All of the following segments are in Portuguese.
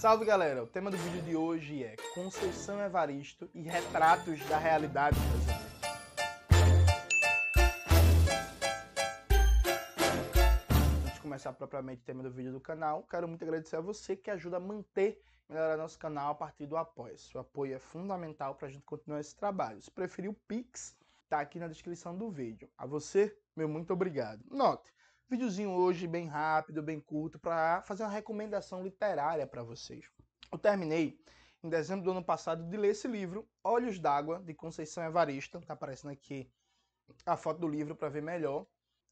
Salve galera! O tema do vídeo de hoje é Conceição Evaristo e retratos da realidade brasileira. começar propriamente o tema do vídeo do canal, quero muito agradecer a você que ajuda a manter e melhorar nosso canal a partir do apoio. Seu apoio é fundamental para a gente continuar esse trabalho. Se preferir o Pix, tá aqui na descrição do vídeo. A você, meu muito obrigado. Note, videozinho hoje bem rápido, bem curto, para fazer uma recomendação literária para vocês. Eu terminei em dezembro do ano passado de ler esse livro, Olhos d'Água, de Conceição Evarista. Tá aparecendo aqui a foto do livro para ver melhor.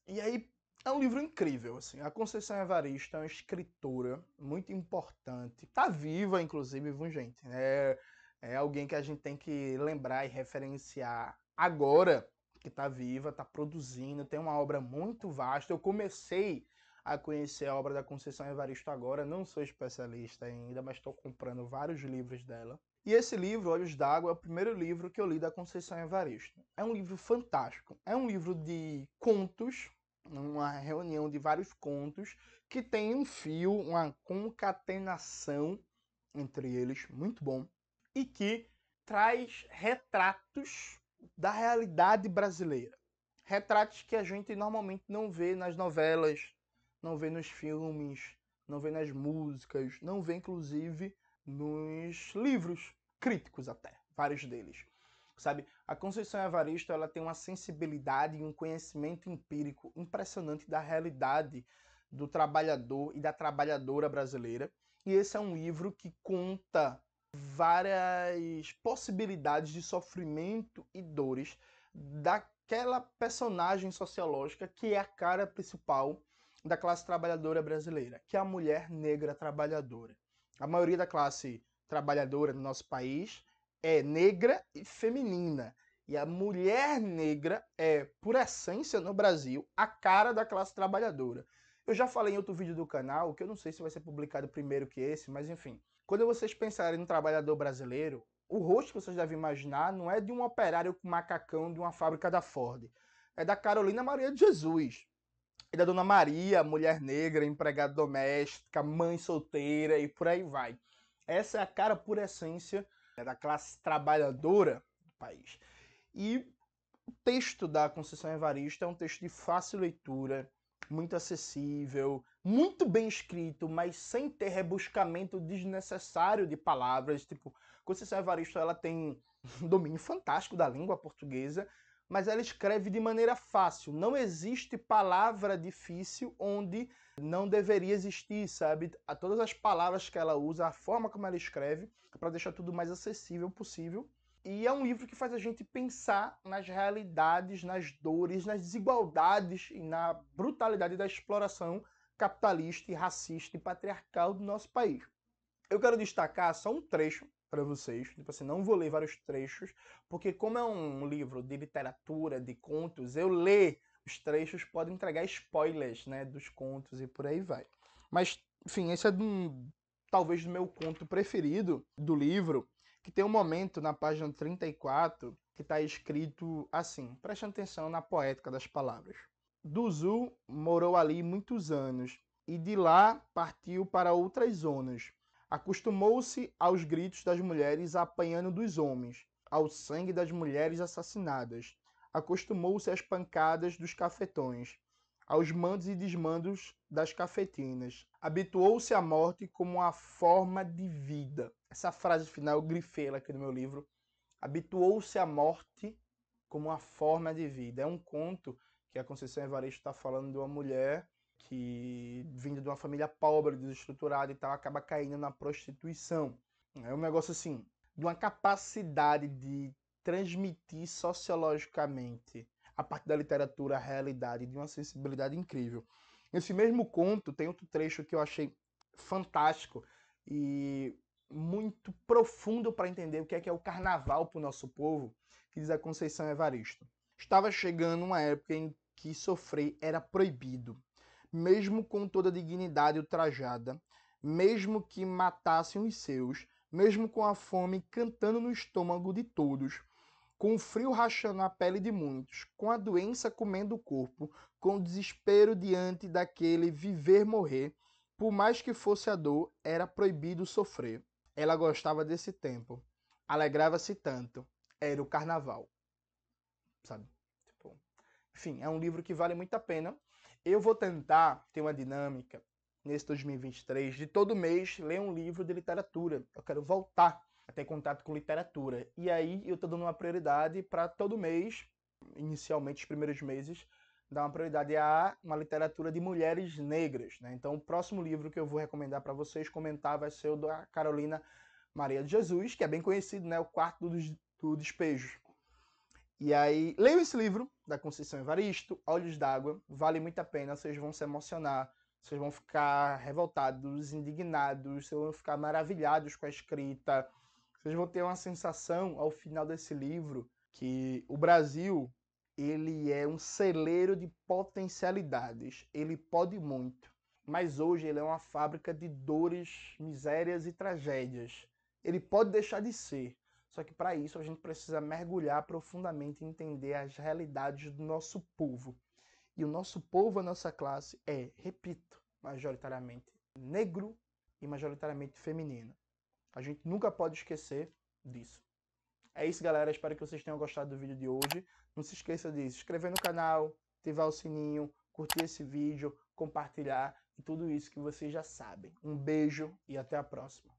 E aí é um livro incrível, assim. A Conceição Evarista é uma escritora muito importante. Tá viva, inclusive, viu, gente? É, é alguém que a gente tem que lembrar e referenciar agora que está viva, está produzindo, tem uma obra muito vasta. Eu comecei a conhecer a obra da Conceição Evaristo agora, não sou especialista ainda, mas estou comprando vários livros dela. E esse livro, Olhos d'Água, é o primeiro livro que eu li da Conceição Evaristo. É um livro fantástico. É um livro de contos, uma reunião de vários contos, que tem um fio, uma concatenação entre eles, muito bom, e que traz retratos da realidade brasileira. Retratos que a gente normalmente não vê nas novelas, não vê nos filmes, não vê nas músicas, não vê inclusive nos livros críticos até, vários deles. Sabe, a Conceição Evaristo, ela tem uma sensibilidade e um conhecimento empírico impressionante da realidade do trabalhador e da trabalhadora brasileira. E esse é um livro que conta várias possibilidades de sofrimento e dores daquela personagem sociológica que é a cara principal da classe trabalhadora brasileira, que é a mulher negra trabalhadora. A maioria da classe trabalhadora no nosso país é negra e feminina. E a mulher negra é, por essência, no Brasil, a cara da classe trabalhadora. Eu já falei em outro vídeo do canal, que eu não sei se vai ser publicado primeiro que esse, mas enfim. Quando vocês pensarem no trabalhador brasileiro, o rosto que vocês devem imaginar não é de um operário com macacão de uma fábrica da Ford. É da Carolina Maria de Jesus. É da Dona Maria, mulher negra, empregada doméstica, mãe solteira e por aí vai. Essa é a cara por essência né, da classe trabalhadora do país. E o texto da Conceição Evaristo é um texto de fácil leitura, muito acessível, muito bem escrito, mas sem ter rebuscamento desnecessário de palavras. Tipo, Conceição Evaristo ela tem um domínio fantástico da língua portuguesa, mas ela escreve de maneira fácil. Não existe palavra difícil onde não deveria existir, sabe? A todas as palavras que ela usa, a forma como ela escreve, para deixar tudo mais acessível possível e é um livro que faz a gente pensar nas realidades, nas dores, nas desigualdades e na brutalidade da exploração capitalista e racista e patriarcal do nosso país. Eu quero destacar só um trecho para vocês, tipo assim, não vou ler vários trechos, porque como é um livro de literatura, de contos, eu ler os trechos pode entregar spoilers, né, dos contos e por aí vai. Mas, enfim, esse é de um, talvez do meu conto preferido do livro, que tem um momento na página 34 que está escrito assim: preste atenção na poética das palavras. Duzu morou ali muitos anos e de lá partiu para outras zonas. Acostumou-se aos gritos das mulheres apanhando dos homens, ao sangue das mulheres assassinadas. Acostumou-se às pancadas dos cafetões, aos mandos e desmandos das cafetinas. Habituou-se à morte como uma forma de vida. Essa frase final eu grifei ela aqui no meu livro. Habituou-se à morte como uma forma de vida. É um conto que a Conceição Evaristo está falando de uma mulher que, vindo de uma família pobre, desestruturada e tal, acaba caindo na prostituição. É um negócio assim, de uma capacidade de transmitir sociologicamente, a partir da literatura, a realidade, de uma sensibilidade incrível. Nesse mesmo conto, tem outro trecho que eu achei fantástico e muito profundo para entender o que é que é o carnaval para o nosso povo, que diz a Conceição Evaristo. Estava chegando uma época em que sofrer era proibido, mesmo com toda a dignidade ultrajada, mesmo que matassem os seus, mesmo com a fome cantando no estômago de todos, com o frio rachando a pele de muitos, com a doença comendo o corpo, com o desespero diante daquele viver morrer, por mais que fosse a dor, era proibido sofrer. Ela gostava desse tempo. Alegrava-se tanto. Era o carnaval. Sabe? Tipo, enfim, é um livro que vale muito a pena. Eu vou tentar ter uma dinâmica nesse 2023 de todo mês ler um livro de literatura. Eu quero voltar a ter contato com literatura. E aí eu tô dando uma prioridade para todo mês, inicialmente os primeiros meses, dar uma prioridade a uma literatura de mulheres negras. Né? Então, o próximo livro que eu vou recomendar para vocês comentar vai ser o da Carolina Maria de Jesus, que é bem conhecido, né? O Quarto do, do Despejo. E aí, leiam esse livro da Conceição Evaristo, Olhos d'Água, vale muito a pena, vocês vão se emocionar, vocês vão ficar revoltados, indignados, vocês vão ficar maravilhados com a escrita, vocês vão ter uma sensação ao final desse livro que o Brasil ele é um celeiro de potencialidades. Ele pode muito, mas hoje ele é uma fábrica de dores, misérias e tragédias. Ele pode deixar de ser, só que para isso a gente precisa mergulhar profundamente e entender as realidades do nosso povo. E o nosso povo, a nossa classe é, repito, majoritariamente negro e majoritariamente feminino. A gente nunca pode esquecer disso. É isso, galera. Espero que vocês tenham gostado do vídeo de hoje. Não se esqueça de se inscrever no canal, ativar o sininho, curtir esse vídeo, compartilhar e tudo isso que vocês já sabem. Um beijo e até a próxima.